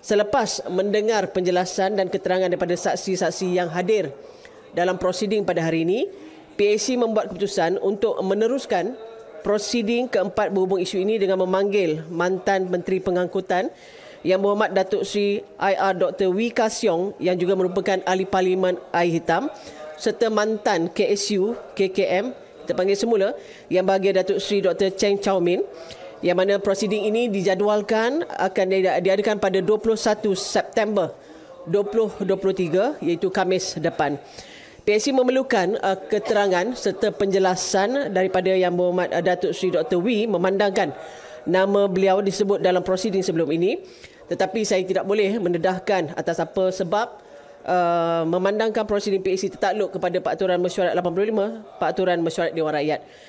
selepas mendengar penjelasan dan keterangan daripada saksi-saksi yang hadir dalam prosiding pada hari ini, PAC membuat keputusan untuk meneruskan prosiding keempat berhubung isu ini dengan memanggil mantan Menteri Pengangkutan yang berhormat Datuk Sri IR Dr. Wika Siong yang juga merupakan ahli parlimen air hitam serta mantan KSU KKM terpanggil semula yang bahagia Datuk Sri Dr. Cheng Chow Min yang mana prosiding ini dijadualkan akan diadakan pada 21 September 2023 iaitu Kamis depan. PSC memerlukan uh, keterangan serta penjelasan daripada Yang Berhormat uh, Datuk Sri Dr. Wee memandangkan nama beliau disebut dalam prosiding sebelum ini tetapi saya tidak boleh mendedahkan atas apa sebab uh, memandangkan prosiding PSC tertakluk kepada Pakaturan Mesyuarat 85, Pakaturan Mesyuarat Dewan Rakyat.